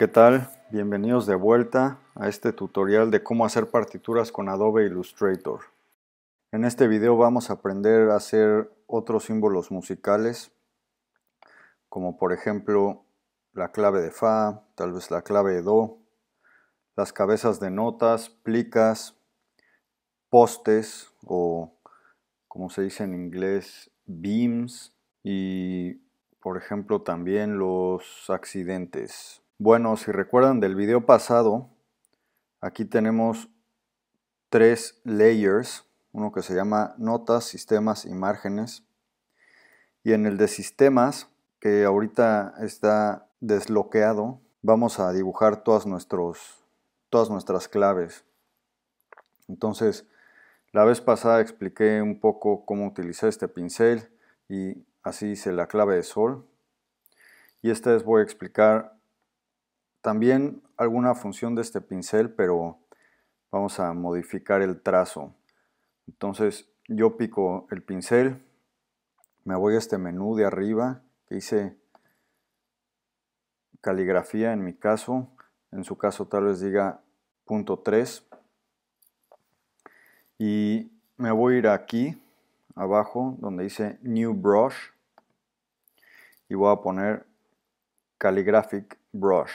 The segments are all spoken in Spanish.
¿Qué tal? Bienvenidos de vuelta a este tutorial de cómo hacer partituras con Adobe Illustrator. En este video vamos a aprender a hacer otros símbolos musicales, como por ejemplo la clave de Fa, tal vez la clave de Do, las cabezas de notas, plicas, postes o como se dice en inglés, beams y por ejemplo también los accidentes. Bueno, si recuerdan del video pasado, aquí tenemos tres layers, uno que se llama notas, sistemas y márgenes. Y en el de sistemas, que ahorita está desbloqueado, vamos a dibujar todas, nuestros, todas nuestras claves. Entonces, la vez pasada expliqué un poco cómo utilizar este pincel y así hice la clave de sol. Y esta vez voy a explicar también alguna función de este pincel, pero vamos a modificar el trazo. Entonces yo pico el pincel, me voy a este menú de arriba que dice caligrafía en mi caso, en su caso tal vez diga punto 3 y me voy a ir aquí abajo donde dice new brush y voy a poner Caligraphic brush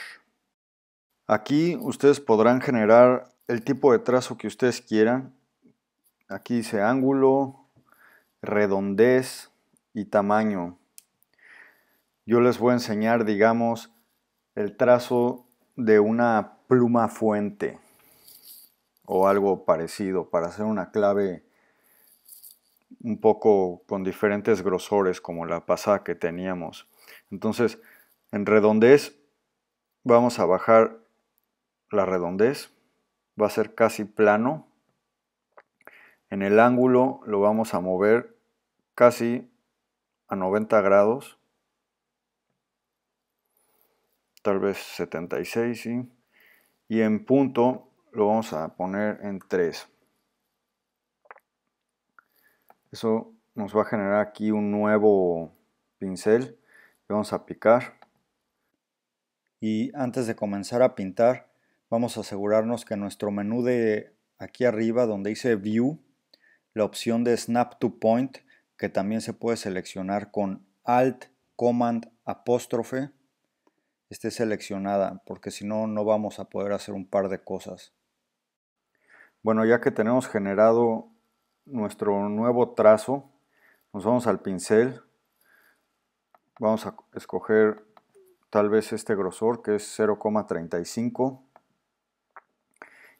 Aquí ustedes podrán generar el tipo de trazo que ustedes quieran. Aquí dice ángulo, redondez y tamaño. Yo les voy a enseñar, digamos, el trazo de una pluma fuente o algo parecido para hacer una clave un poco con diferentes grosores como la pasada que teníamos. Entonces, en redondez vamos a bajar la redondez, va a ser casi plano. En el ángulo lo vamos a mover casi a 90 grados, tal vez 76, y en punto lo vamos a poner en 3. Eso nos va a generar aquí un nuevo pincel, vamos a picar. Y antes de comenzar a pintar, vamos a asegurarnos que nuestro menú de aquí arriba donde dice View, la opción de Snap to Point, que también se puede seleccionar con Alt, Command, apóstrofe, esté seleccionada, porque si no, no vamos a poder hacer un par de cosas. Bueno, ya que tenemos generado nuestro nuevo trazo, nos vamos al pincel, vamos a escoger tal vez este grosor que es 0,35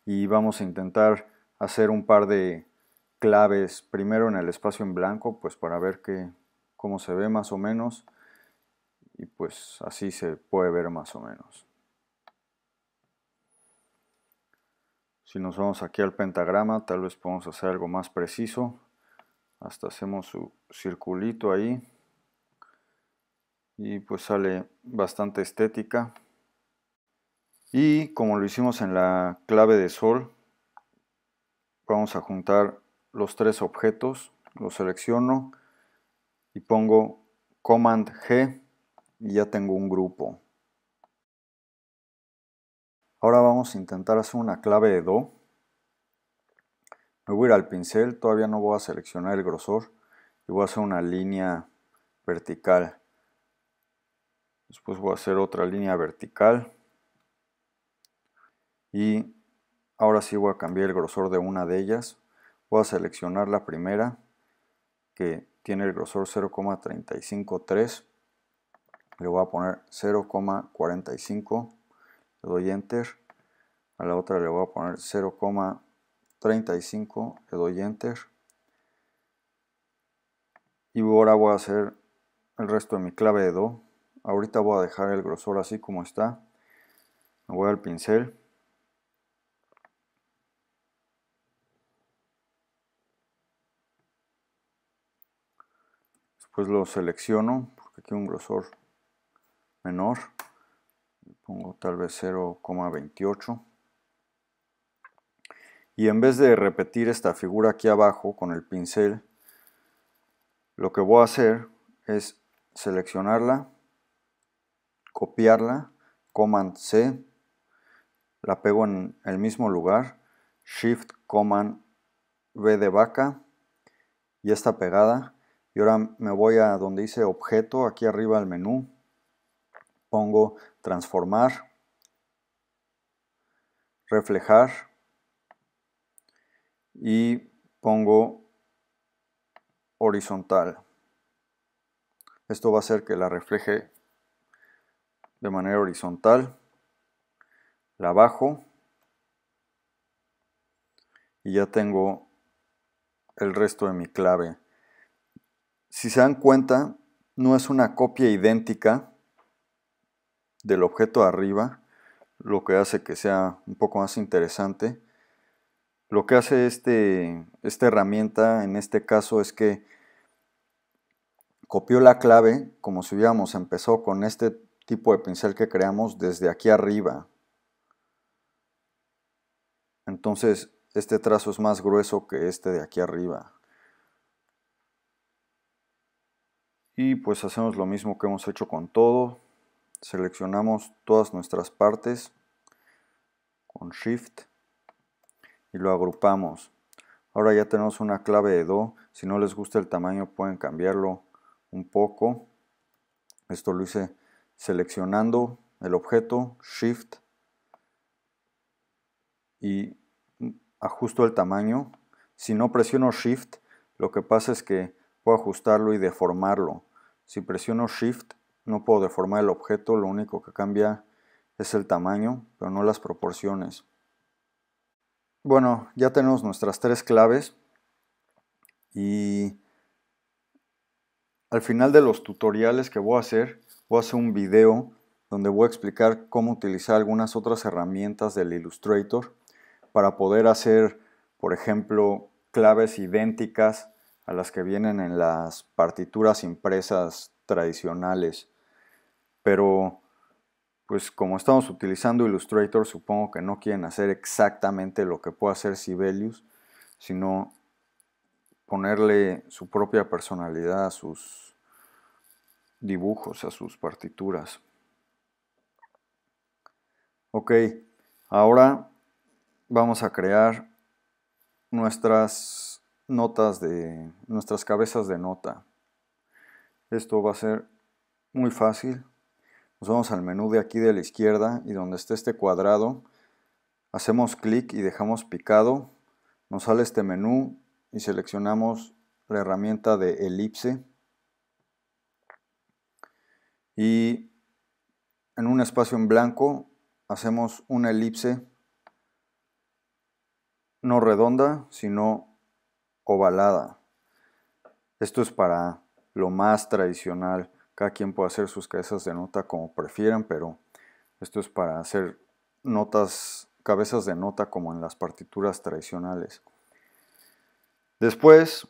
y vamos a intentar hacer un par de claves primero en el espacio en blanco pues para ver que, cómo se ve más o menos y pues así se puede ver más o menos si nos vamos aquí al pentagrama tal vez podemos hacer algo más preciso hasta hacemos su circulito ahí y pues sale bastante estética y como lo hicimos en la clave de sol, vamos a juntar los tres objetos, los selecciono y pongo Command G y ya tengo un grupo. Ahora vamos a intentar hacer una clave de Do. Me voy a ir al pincel, todavía no voy a seleccionar el grosor y voy a hacer una línea vertical. Después voy a hacer otra línea vertical y ahora sí voy a cambiar el grosor de una de ellas voy a seleccionar la primera que tiene el grosor 0,353 le voy a poner 0,45 le doy enter a la otra le voy a poner 0,35 le doy enter y ahora voy a hacer el resto de mi clave de do ahorita voy a dejar el grosor así como está me voy al pincel pues lo selecciono, porque aquí un grosor menor. Pongo tal vez 0,28. Y en vez de repetir esta figura aquí abajo con el pincel, lo que voy a hacer es seleccionarla, copiarla, Command C, la pego en el mismo lugar, Shift Command V de vaca, y está pegada. Y ahora me voy a donde dice objeto, aquí arriba al menú. Pongo transformar, reflejar y pongo horizontal. Esto va a hacer que la refleje de manera horizontal. La bajo y ya tengo el resto de mi clave. Si se dan cuenta, no es una copia idéntica del objeto arriba, lo que hace que sea un poco más interesante. Lo que hace este, esta herramienta en este caso es que copió la clave como si hubiéramos empezado con este tipo de pincel que creamos desde aquí arriba. Entonces este trazo es más grueso que este de aquí arriba. y pues hacemos lo mismo que hemos hecho con todo seleccionamos todas nuestras partes con shift y lo agrupamos ahora ya tenemos una clave de do si no les gusta el tamaño pueden cambiarlo un poco esto lo hice seleccionando el objeto shift y ajusto el tamaño si no presiono shift lo que pasa es que Puedo ajustarlo y deformarlo. Si presiono Shift no puedo deformar el objeto, lo único que cambia es el tamaño, pero no las proporciones. Bueno, ya tenemos nuestras tres claves y al final de los tutoriales que voy a hacer, voy a hacer un video donde voy a explicar cómo utilizar algunas otras herramientas del Illustrator para poder hacer, por ejemplo, claves idénticas a las que vienen en las partituras impresas tradicionales. Pero, pues como estamos utilizando Illustrator, supongo que no quieren hacer exactamente lo que puede hacer Sibelius, sino ponerle su propia personalidad a sus dibujos, a sus partituras. Ok, ahora vamos a crear nuestras notas de nuestras cabezas de nota. Esto va a ser muy fácil. Nos vamos al menú de aquí de la izquierda y donde esté este cuadrado, hacemos clic y dejamos picado. Nos sale este menú y seleccionamos la herramienta de elipse. Y en un espacio en blanco hacemos una elipse no redonda, sino ovalada. Esto es para lo más tradicional. Cada quien puede hacer sus cabezas de nota como prefieran, pero esto es para hacer notas, cabezas de nota como en las partituras tradicionales. Después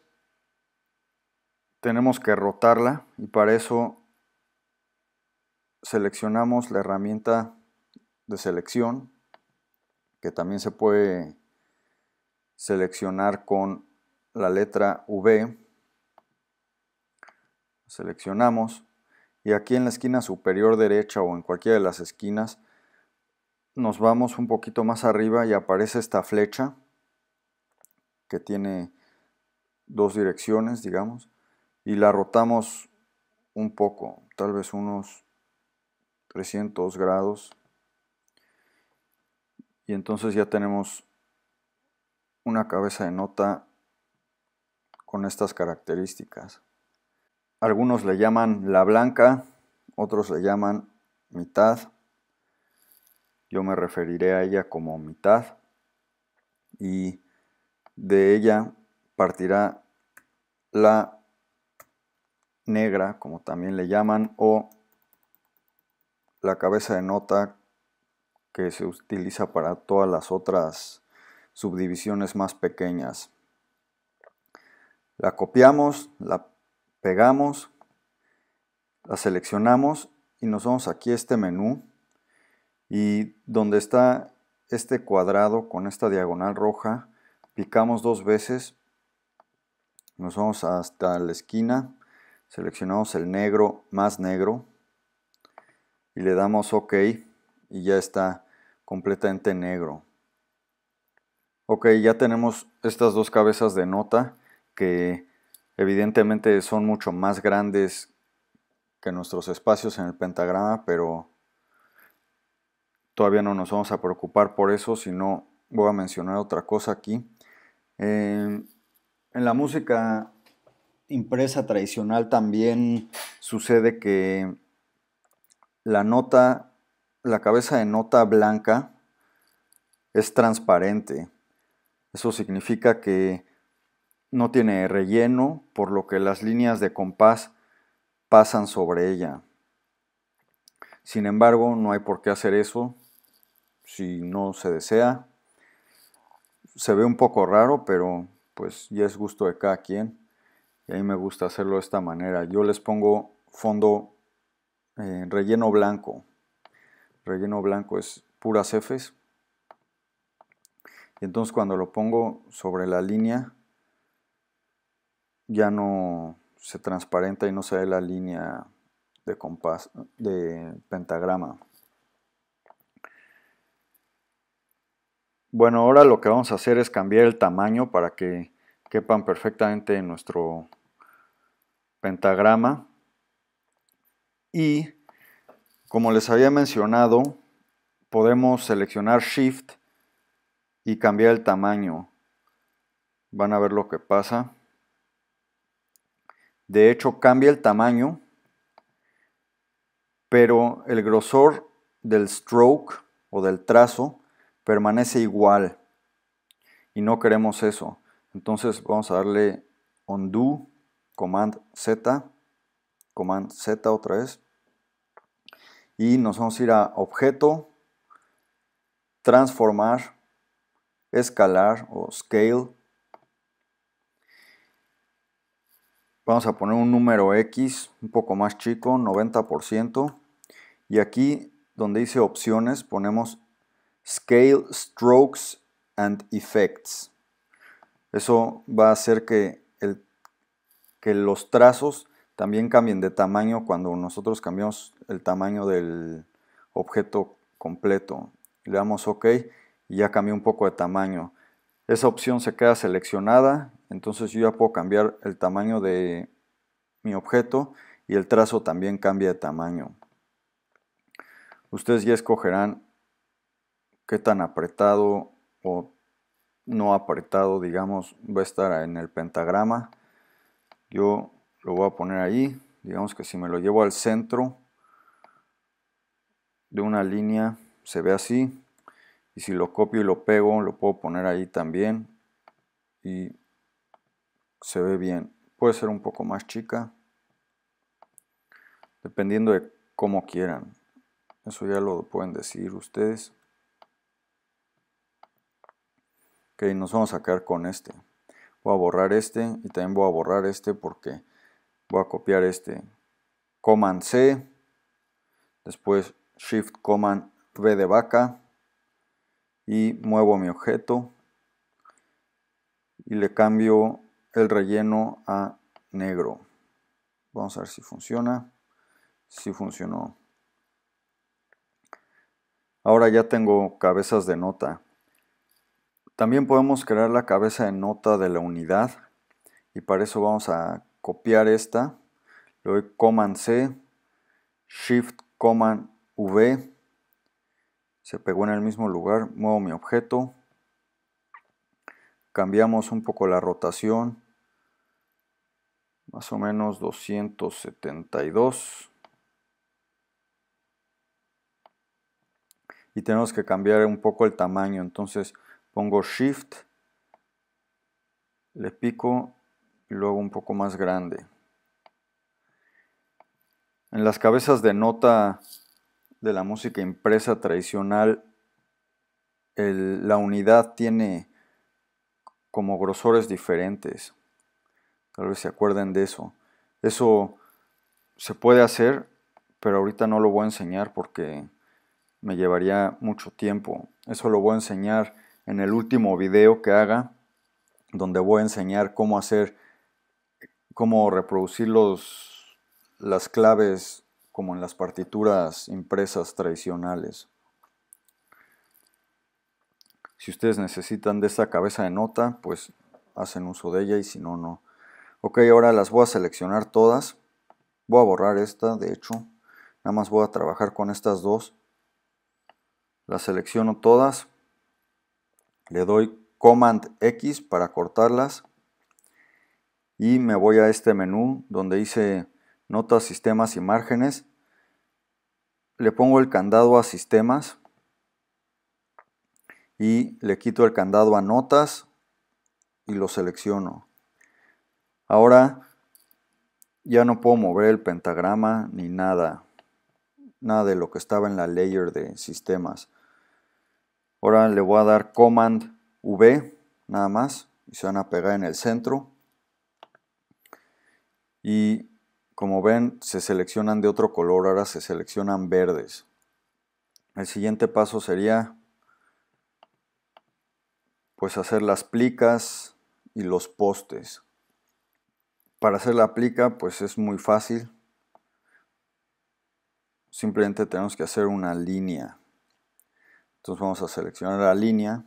tenemos que rotarla y para eso seleccionamos la herramienta de selección que también se puede seleccionar con la letra V, seleccionamos y aquí en la esquina superior derecha o en cualquiera de las esquinas nos vamos un poquito más arriba y aparece esta flecha que tiene dos direcciones, digamos, y la rotamos un poco, tal vez unos 300 grados. Y entonces ya tenemos una cabeza de nota con estas características. Algunos le llaman la blanca, otros le llaman mitad. Yo me referiré a ella como mitad y de ella partirá la negra, como también le llaman, o la cabeza de nota que se utiliza para todas las otras subdivisiones más pequeñas. La copiamos, la pegamos, la seleccionamos y nos vamos aquí a este menú y donde está este cuadrado con esta diagonal roja, picamos dos veces, nos vamos hasta la esquina, seleccionamos el negro más negro y le damos OK y ya está completamente negro. Ok, ya tenemos estas dos cabezas de nota que evidentemente son mucho más grandes que nuestros espacios en el pentagrama, pero todavía no nos vamos a preocupar por eso, sino voy a mencionar otra cosa aquí. Eh, en la música impresa tradicional también sucede que la nota, la cabeza de nota blanca es transparente. Eso significa que no tiene relleno, por lo que las líneas de compás pasan sobre ella. Sin embargo, no hay por qué hacer eso si no se desea. Se ve un poco raro, pero pues ya es gusto de cada quien. Y a mí me gusta hacerlo de esta manera. Yo les pongo fondo en eh, relleno blanco. Relleno blanco es puras Fs. Y entonces cuando lo pongo sobre la línea, ya no se transparenta y no se ve la línea de compás, de pentagrama. Bueno, ahora lo que vamos a hacer es cambiar el tamaño para que quepan perfectamente en nuestro pentagrama. Y como les había mencionado, podemos seleccionar Shift y cambiar el tamaño. Van a ver lo que pasa. De hecho, cambia el tamaño, pero el grosor del stroke o del trazo permanece igual. Y no queremos eso. Entonces vamos a darle undo, command Z, command Z otra vez. Y nos vamos a ir a objeto, transformar, escalar o scale vamos a poner un número X un poco más chico, 90%. Y aquí donde dice opciones ponemos Scale, Strokes and Effects. Eso va a hacer que, el, que los trazos también cambien de tamaño cuando nosotros cambiamos el tamaño del objeto completo. Le damos OK y ya cambió un poco de tamaño. Esa opción se queda seleccionada entonces yo ya puedo cambiar el tamaño de mi objeto y el trazo también cambia de tamaño. Ustedes ya escogerán qué tan apretado o no apretado, digamos, va a estar en el pentagrama. Yo lo voy a poner ahí, digamos que si me lo llevo al centro de una línea se ve así y si lo copio y lo pego lo puedo poner ahí también y se ve bien. Puede ser un poco más chica, dependiendo de cómo quieran. Eso ya lo pueden decir ustedes. Ok, nos vamos a quedar con este. Voy a borrar este y también voy a borrar este porque voy a copiar este. Command C, después Shift Command V de vaca y muevo mi objeto y le cambio el relleno a negro. Vamos a ver si funciona. Si funcionó. Ahora ya tengo cabezas de nota. También podemos crear la cabeza de nota de la unidad. Y para eso vamos a copiar esta. Le doy Command C, Shift, Command V. Se pegó en el mismo lugar. Muevo mi objeto. Cambiamos un poco la rotación más o menos 272. Y tenemos que cambiar un poco el tamaño, entonces pongo Shift, le pico y luego un poco más grande. En las cabezas de nota de la música impresa tradicional, la unidad tiene como grosores diferentes. Tal vez se acuerden de eso. Eso se puede hacer, pero ahorita no lo voy a enseñar porque me llevaría mucho tiempo. Eso lo voy a enseñar en el último video que haga, donde voy a enseñar cómo hacer, cómo reproducir los, las claves como en las partituras impresas tradicionales. Si ustedes necesitan de esta cabeza de nota, pues hacen uso de ella y si no, no. Ok, ahora las voy a seleccionar todas. Voy a borrar esta, de hecho. Nada más voy a trabajar con estas dos. Las selecciono todas. Le doy Command X para cortarlas. Y me voy a este menú donde dice Notas, Sistemas y Márgenes. Le pongo el candado a Sistemas. Y le quito el candado a Notas. Y lo selecciono Ahora ya no puedo mover el pentagrama ni nada, nada de lo que estaba en la layer de sistemas. Ahora le voy a dar command V, nada más, y se van a pegar en el centro. Y como ven, se seleccionan de otro color, ahora se seleccionan verdes. El siguiente paso sería pues hacer las plicas y los postes. Para hacer la aplica, pues es muy fácil. Simplemente tenemos que hacer una línea. Entonces vamos a seleccionar la línea.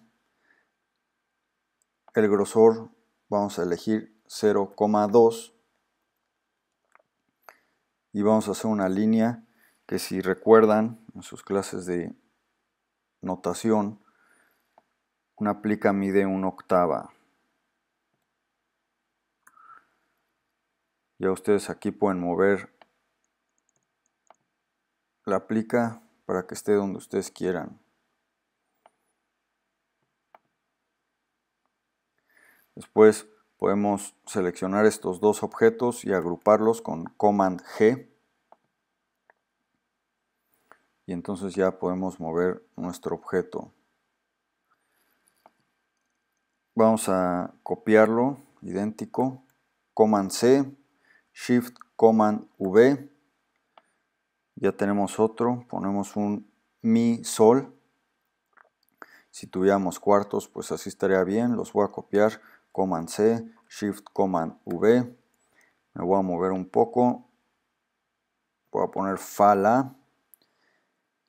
El grosor vamos a elegir 0,2 y vamos a hacer una línea que si recuerdan en sus clases de notación, una plica mide una octava. ya ustedes aquí pueden mover la aplica para que esté donde ustedes quieran después podemos seleccionar estos dos objetos y agruparlos con command G y entonces ya podemos mover nuestro objeto vamos a copiarlo idéntico command C Shift Command V. Ya tenemos otro, ponemos un Mi Sol. Si tuviéramos cuartos, pues así estaría bien. Los voy a copiar. Command C, Shift Command V. Me voy a mover un poco. Voy a poner Fala.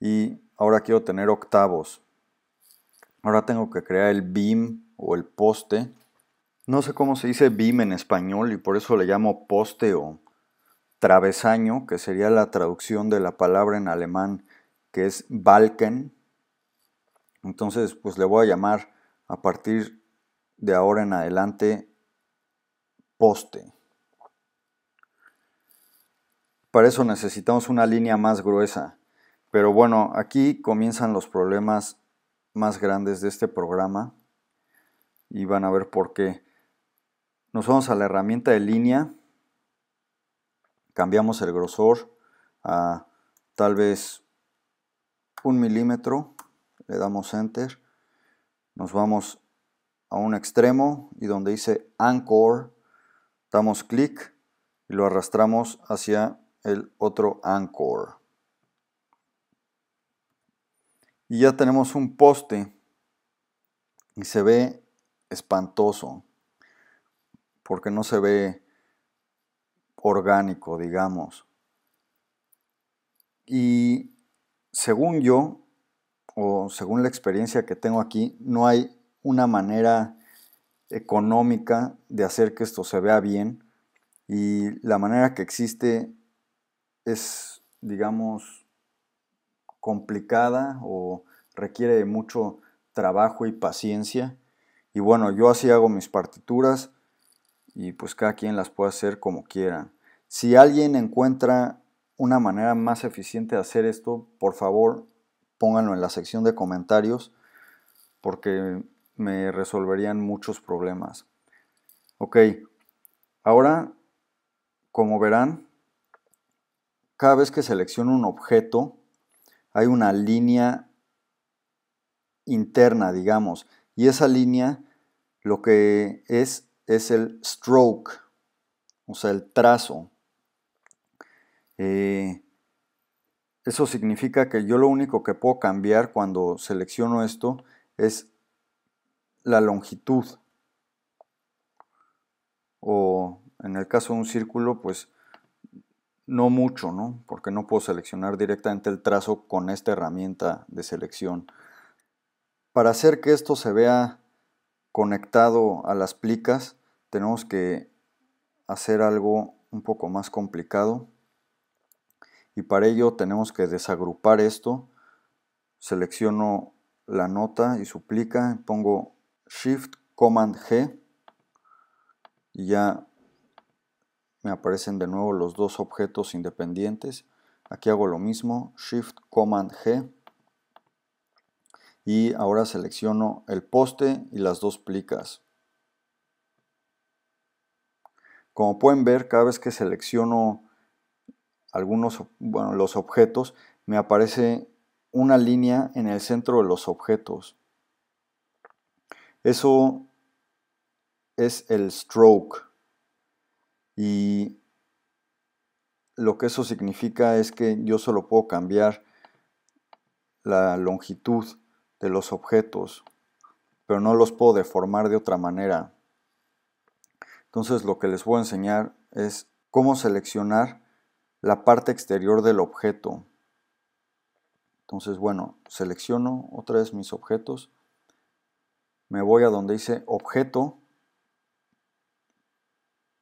Y ahora quiero tener octavos. Ahora tengo que crear el beam o el poste no sé cómo se dice BIM en español y por eso le llamo poste o travesaño, que sería la traducción de la palabra en alemán que es Balken. Entonces, pues le voy a llamar a partir de ahora en adelante poste. Para eso necesitamos una línea más gruesa. Pero bueno, aquí comienzan los problemas más grandes de este programa y van a ver por qué. Nos vamos a la herramienta de línea, cambiamos el grosor a tal vez un milímetro, le damos enter, nos vamos a un extremo y donde dice anchor, damos clic y lo arrastramos hacia el otro anchor. Y ya tenemos un poste y se ve espantoso porque no se ve orgánico, digamos. Y según yo, o según la experiencia que tengo aquí, no hay una manera económica de hacer que esto se vea bien. Y la manera que existe es, digamos, complicada o requiere mucho trabajo y paciencia. Y bueno, yo así hago mis partituras y pues cada quien las puede hacer como quiera. Si alguien encuentra una manera más eficiente de hacer esto, por favor pónganlo en la sección de comentarios porque me resolverían muchos problemas. Ok, ahora como verán, cada vez que selecciono un objeto hay una línea interna, digamos, y esa línea lo que es es el stroke, o sea, el trazo. Eh, eso significa que yo lo único que puedo cambiar cuando selecciono esto es la longitud. O en el caso de un círculo, pues no mucho, ¿no? Porque no puedo seleccionar directamente el trazo con esta herramienta de selección. Para hacer que esto se vea conectado a las plicas, tenemos que hacer algo un poco más complicado y para ello tenemos que desagrupar esto selecciono la nota y suplica pongo shift command g y ya me aparecen de nuevo los dos objetos independientes aquí hago lo mismo shift command g y ahora selecciono el poste y las dos plicas Como pueden ver, cada vez que selecciono algunos, los objetos, me aparece una línea en el centro de los objetos. Eso es el stroke. Y lo que eso significa es que yo solo puedo cambiar la longitud de los objetos, pero no los puedo deformar de otra manera. Entonces lo que les voy a enseñar es cómo seleccionar la parte exterior del objeto. Entonces, bueno, selecciono otra vez mis objetos. Me voy a donde dice objeto,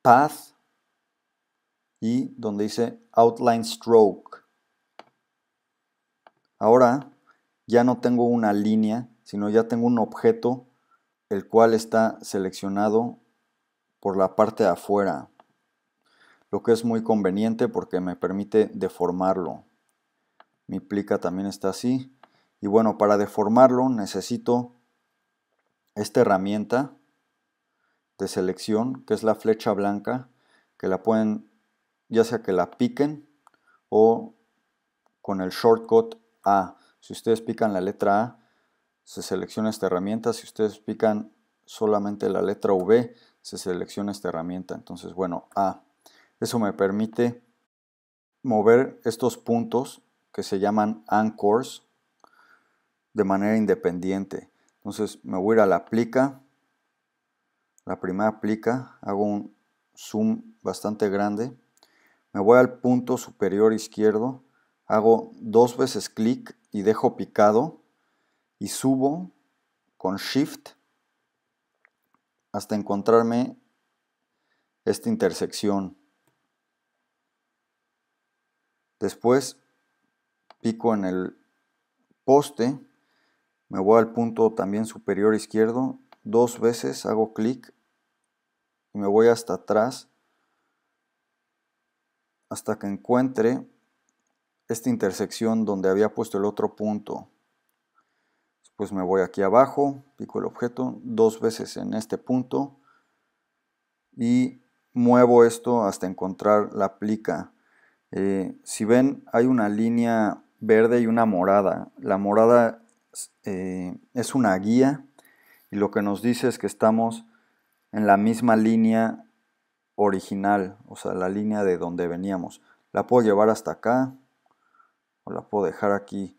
path y donde dice outline stroke. Ahora ya no tengo una línea, sino ya tengo un objeto el cual está seleccionado por la parte de afuera, lo que es muy conveniente porque me permite deformarlo. Mi plica también está así. Y bueno, para deformarlo necesito esta herramienta de selección, que es la flecha blanca, que la pueden, ya sea que la piquen o con el shortcut A. Si ustedes pican la letra A, se selecciona esta herramienta. Si ustedes pican solamente la letra V, se selecciona esta herramienta. Entonces, bueno, ah Eso me permite mover estos puntos que se llaman anchors de manera independiente. Entonces me voy a ir a la aplica, la primera aplica, hago un zoom bastante grande, me voy al punto superior izquierdo, hago dos veces clic y dejo picado y subo con shift hasta encontrarme esta intersección. Después pico en el poste, me voy al punto también superior izquierdo, dos veces hago clic y me voy hasta atrás hasta que encuentre esta intersección donde había puesto el otro punto pues me voy aquí abajo, pico el objeto dos veces en este punto y muevo esto hasta encontrar la plica. Eh, si ven, hay una línea verde y una morada. La morada eh, es una guía y lo que nos dice es que estamos en la misma línea original, o sea, la línea de donde veníamos. La puedo llevar hasta acá o la puedo dejar aquí.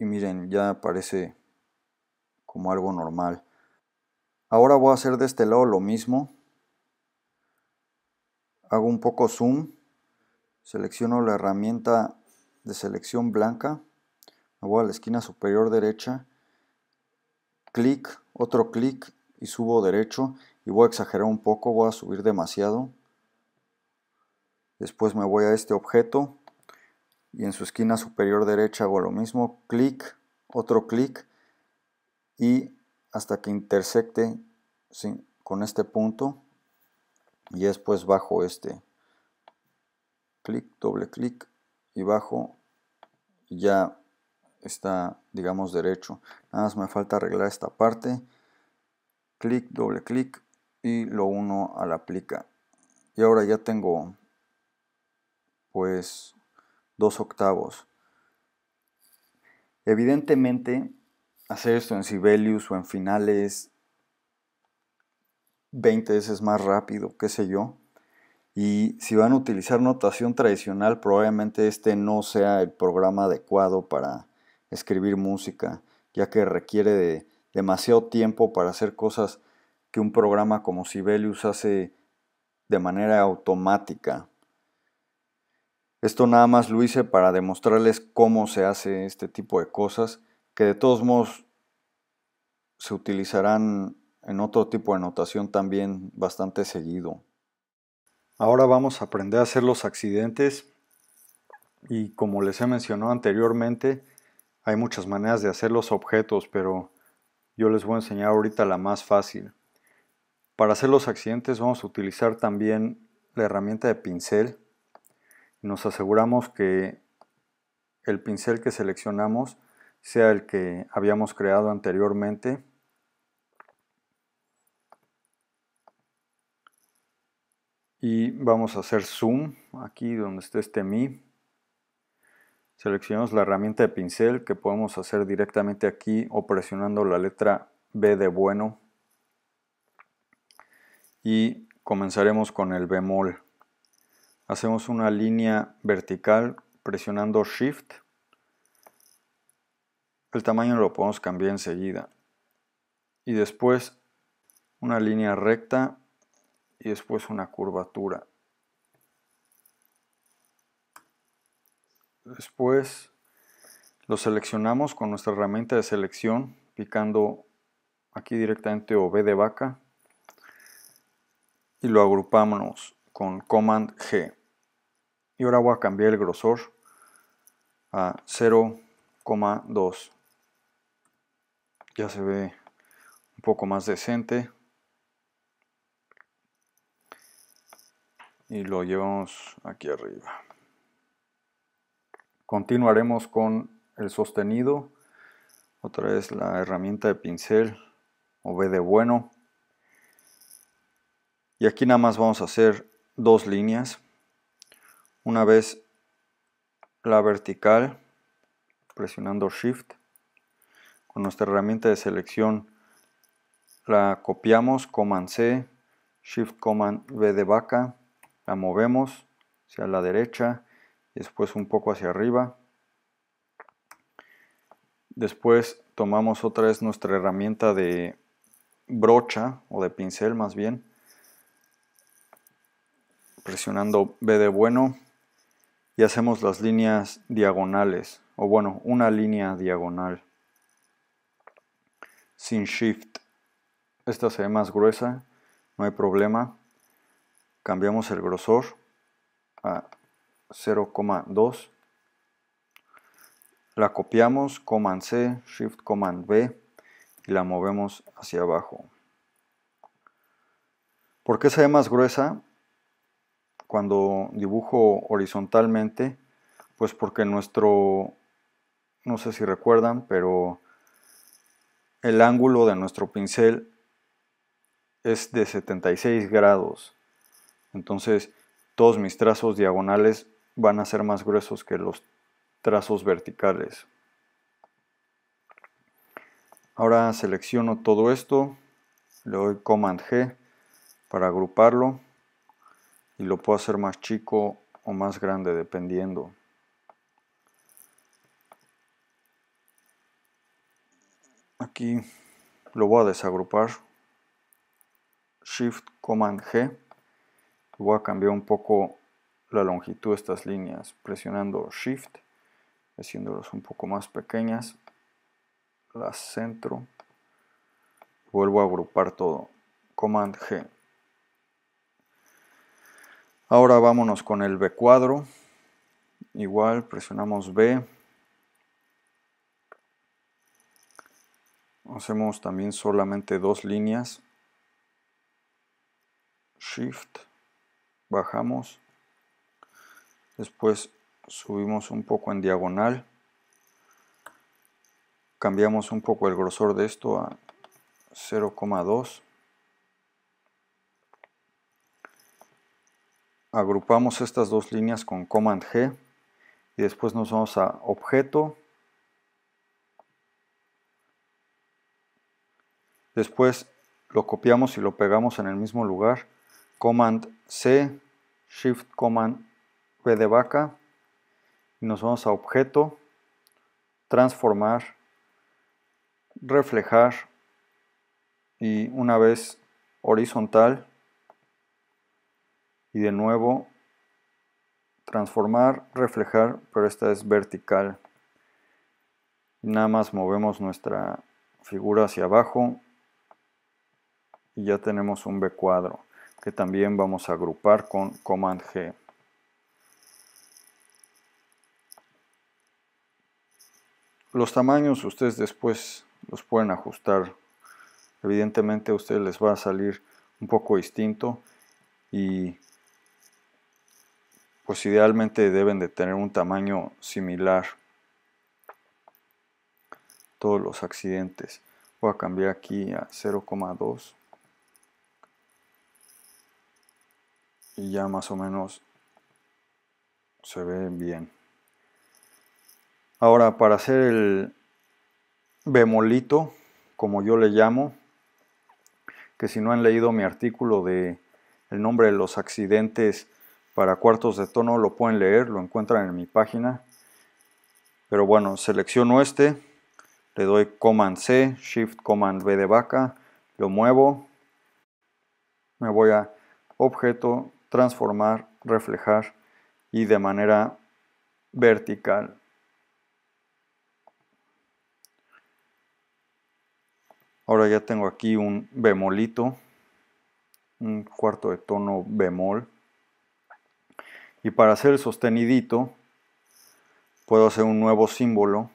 y miren, ya parece como algo normal. Ahora voy a hacer de este lado lo mismo. Hago un poco zoom, selecciono la herramienta de selección blanca, me voy a la esquina superior derecha, clic, otro clic y subo derecho y voy a exagerar un poco, voy a subir demasiado. Después me voy a este objeto, y en su esquina superior derecha hago lo mismo, clic, otro clic y hasta que intersecte con este punto y después bajo este clic, doble clic y bajo ya está digamos derecho nada más me falta arreglar esta parte clic, doble clic y lo uno a la aplica y ahora ya tengo pues dos octavos. Evidentemente, hacer esto en Sibelius o en finales 20 veces más rápido, qué sé yo. Y si van a utilizar notación tradicional, probablemente este no sea el programa adecuado para escribir música, ya que requiere de demasiado tiempo para hacer cosas que un programa como Sibelius hace de manera automática. Esto nada más lo hice para demostrarles cómo se hace este tipo de cosas, que de todos modos se utilizarán en otro tipo de notación también bastante seguido. Ahora vamos a aprender a hacer los accidentes y como les he mencionado anteriormente, hay muchas maneras de hacer los objetos, pero yo les voy a enseñar ahorita la más fácil. Para hacer los accidentes vamos a utilizar también la herramienta de pincel nos aseguramos que el pincel que seleccionamos sea el que habíamos creado anteriormente y vamos a hacer zoom aquí donde esté este mi seleccionamos la herramienta de pincel que podemos hacer directamente aquí o presionando la letra B de bueno y comenzaremos con el bemol hacemos una línea vertical presionando Shift. El tamaño lo podemos cambiar enseguida. Y después una línea recta y después una curvatura. Después lo seleccionamos con nuestra herramienta de selección picando aquí directamente o B de vaca y lo agrupamos con Command G y ahora voy a cambiar el grosor a 0,2 ya se ve un poco más decente y lo llevamos aquí arriba continuaremos con el sostenido otra vez la herramienta de pincel o B de bueno y aquí nada más vamos a hacer dos líneas una vez la vertical, presionando Shift, con nuestra herramienta de selección la copiamos, Command C, Shift Command V de vaca, la movemos hacia la derecha y después un poco hacia arriba. Después tomamos otra vez nuestra herramienta de brocha o de pincel más bien, presionando B de bueno, y hacemos las líneas diagonales, o bueno, una línea diagonal sin shift. Esta se ve más gruesa, no hay problema. Cambiamos el grosor a 0,2. La copiamos, Command C, Shift, Command B y la movemos hacia abajo. ¿Por qué se ve más gruesa? cuando dibujo horizontalmente, pues porque nuestro, no sé si recuerdan, pero el ángulo de nuestro pincel es de 76 grados. Entonces todos mis trazos diagonales van a ser más gruesos que los trazos verticales. Ahora selecciono todo esto, le doy Command G para agruparlo y lo puedo hacer más chico o más grande dependiendo. Aquí lo voy a desagrupar. Shift Command G. voy a cambiar un poco la longitud de estas líneas presionando Shift, haciéndolas un poco más pequeñas. Las centro. Vuelvo a agrupar todo. Command G. Ahora vámonos con el B cuadro. Igual presionamos B. Hacemos también solamente dos líneas. Shift. Bajamos. Después subimos un poco en diagonal. Cambiamos un poco el grosor de esto a 0,2. agrupamos estas dos líneas con Command G y después nos vamos a Objeto. Después lo copiamos y lo pegamos en el mismo lugar. Command C, Shift Command V de vaca. Y nos vamos a Objeto, Transformar, Reflejar y una vez horizontal y de nuevo transformar, reflejar, pero esta es vertical. Nada más movemos nuestra figura hacia abajo y ya tenemos un B cuadro que también vamos a agrupar con Command G. Los tamaños ustedes después los pueden ajustar. Evidentemente a ustedes les va a salir un poco distinto y pues idealmente deben de tener un tamaño similar todos los accidentes. Voy a cambiar aquí a 0,2 y ya más o menos se ve bien. Ahora para hacer el bemolito, como yo le llamo, que si no han leído mi artículo de el nombre de los accidentes para cuartos de tono lo pueden leer, lo encuentran en mi página. Pero bueno, selecciono este, le doy Command C, Shift Command v de vaca, lo muevo, me voy a objeto, transformar, reflejar y de manera vertical. Ahora ya tengo aquí un bemolito, un cuarto de tono bemol. Y para hacer el sostenidito, puedo hacer un nuevo símbolo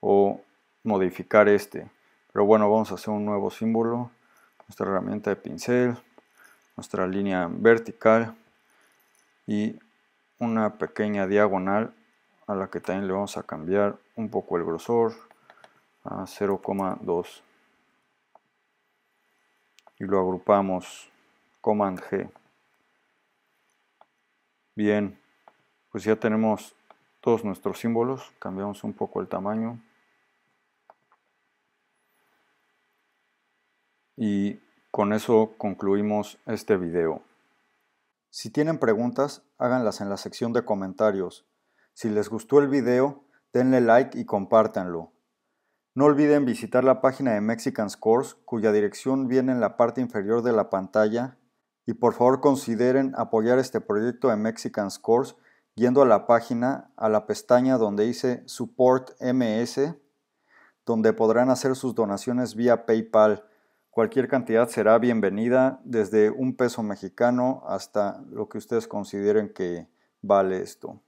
o modificar este. Pero bueno, vamos a hacer un nuevo símbolo. Nuestra herramienta de pincel, nuestra línea vertical y una pequeña diagonal a la que también le vamos a cambiar un poco el grosor a 0,2 y lo agrupamos Command G. Bien, pues ya tenemos todos nuestros símbolos, cambiamos un poco el tamaño. Y con eso concluimos este video. Si tienen preguntas, háganlas en la sección de comentarios. Si les gustó el video, denle like y compártanlo. No olviden visitar la página de Mexican Scores, cuya dirección viene en la parte inferior de la pantalla y por favor consideren apoyar este proyecto de Mexican Scores yendo a la página, a la pestaña donde dice Support MS, donde podrán hacer sus donaciones vía PayPal. Cualquier cantidad será bienvenida, desde un peso mexicano hasta lo que ustedes consideren que vale esto.